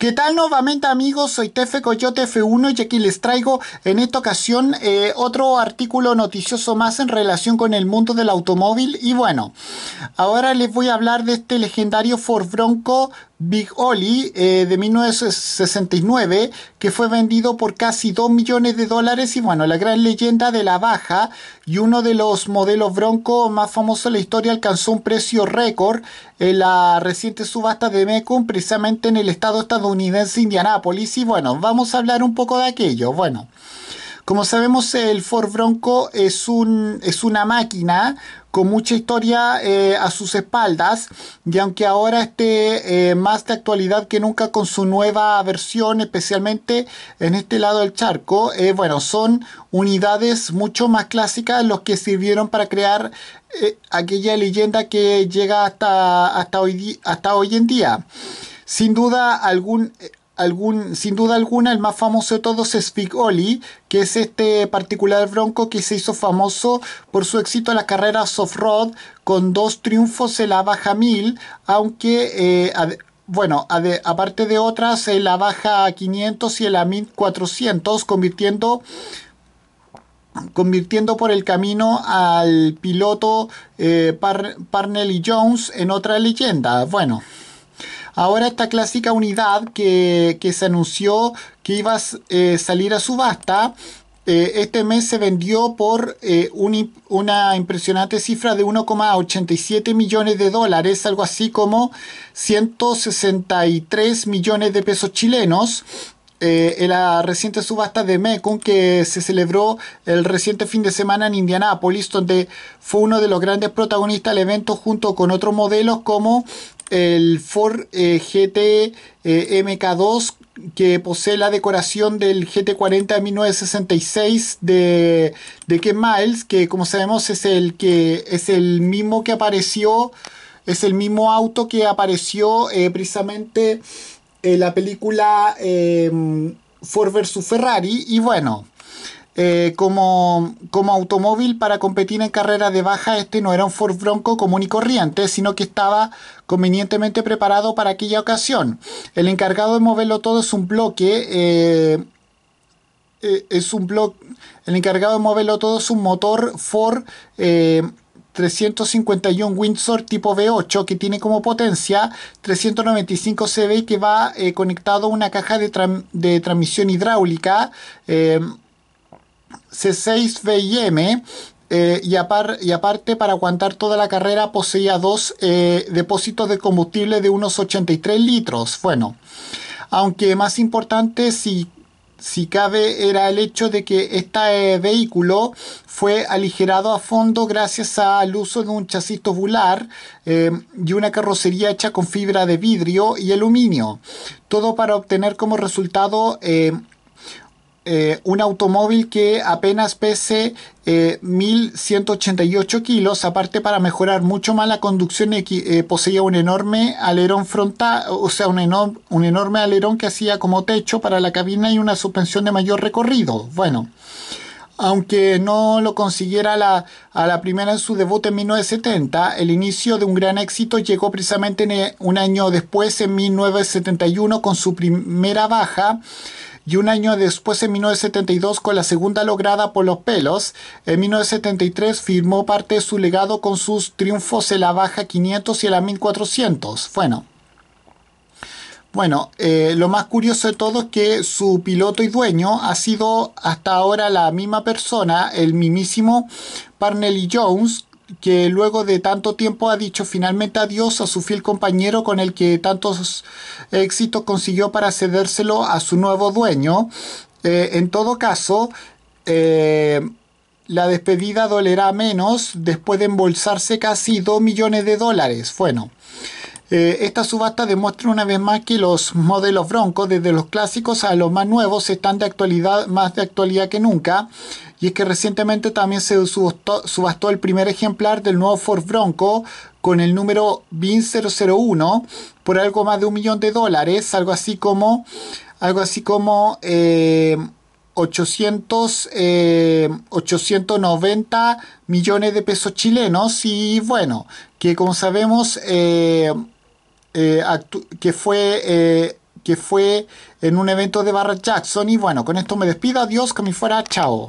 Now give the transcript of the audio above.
¿Qué tal nuevamente amigos? Soy Tefe Coyote F1 y aquí les traigo en esta ocasión eh, otro artículo noticioso más en relación con el mundo del automóvil y bueno, ahora les voy a hablar de este legendario Ford Bronco Big Oli eh, de 1969, que fue vendido por casi 2 millones de dólares y bueno, la gran leyenda de la baja y uno de los modelos Bronco más famosos de la historia alcanzó un precio récord en la reciente subasta de mecum precisamente en el estado estadounidense Indianápolis y bueno, vamos a hablar un poco de aquello. Bueno. Como sabemos, el Ford Bronco es, un, es una máquina con mucha historia eh, a sus espaldas y aunque ahora esté eh, más de actualidad que nunca con su nueva versión, especialmente en este lado del charco, eh, bueno, son unidades mucho más clásicas los que sirvieron para crear aquella leyenda que llega hasta, hasta, hoy, hasta hoy en día. Sin duda, algún, sin duda alguna, el más famoso de todos es Vic Oli, que es este particular bronco que se hizo famoso por su éxito en las carreras off-road con dos triunfos en la baja 1000, aunque, eh, bueno, aparte de otras, en la baja 500 y en la 1400, convirtiendo convirtiendo por el camino al piloto eh, Jones en otra leyenda. Bueno, Ahora esta clásica unidad que, se anunció que iba a eh, salir a subasta, eh, este mes se vendió por eh, una impresionante cifra de 1,87 millones de dólares, algo así como 163 millones de pesos chilenos en eh, la reciente subasta de Mekong que se celebró el reciente fin de semana en Indianapolis donde fue uno de los grandes protagonistas del evento junto con otros modelos como el Ford eh, GT eh, MK2 que posee la decoración del GT40 1966 de, de Ken Miles, que como sabemos es el, que, es el mismo que apareció, es el mismo auto que apareció precisamente eh, la película em, Ford vs Ferrari y bueno, eh, como, automóvil para competir en carreras de baja, este no era un Ford Bronco común y corriente, sino que estaba convenientemente preparado para aquella ocasión. El encargado de moverlo todo es un bloque, eh, es un bloque, el encargado de moverlo todo es un motor Ford 351 Windsor tipo V8 que tiene como potencia 395 CV que va eh, conectado a una caja de, transmisión hidráulica eh, C6 vm eh, y, y, aparte para aguantar toda la carrera poseía dos depósitos de combustible de unos 83 litros. Bueno, aunque más importante si si cabe, era el hecho de que este eh, vehículo fue aligerado a fondo gracias al uso de un chasis tubular eh, y una carrocería hecha con fibra de vidrio y aluminio. Todo para obtener como resultado eh, eh, un automóvil que apenas pese 1.188 eh, kilos, aparte para mejorar mucho más la conducción, eh, poseía un enorme alerón frontal, o sea, un, un enorme alerón que hacía como techo para la cabina y una suspensión de mayor recorrido. Bueno, aunque no lo consiguiera la, a la primera en su debut en 1970, el inicio de un gran éxito llegó precisamente un año después, en 1971, con su primera baja y un año después, en 1972, con la segunda lograda por los pelos, en 1973 firmó parte de su legado con sus triunfos en la baja 500 y en la 1400. Bueno. Bueno, eh, lo más curioso de todo es que su piloto y dueño ha sido hasta ahora la misma persona, el mismísimo Parnelly Jones, que luego de tanto tiempo ha dicho finalmente adiós a su fiel compañero con el que tantos éxitos consiguió para cedérselo a su nuevo dueño. Eh, en todo caso, eh, la despedida dolerá menos después de embolsarse casi 2 millones de dólares. Bueno, eh, esta subasta demuestra una vez más que los modelos broncos, desde los clásicos a los más nuevos, están de actualidad, más de actualidad que nunca. Y es que recientemente también se subastó, el primer ejemplar del nuevo Ford Bronco con el número BIN 001 por algo más de un millón de dólares, algo así como, algo así como 890 eh, eh, millones de pesos chilenos y bueno, que como sabemos, eh, que fue que fue en un evento de Barra Jackson. Y bueno, con esto me despido. Adiós, que me fuera. Chao.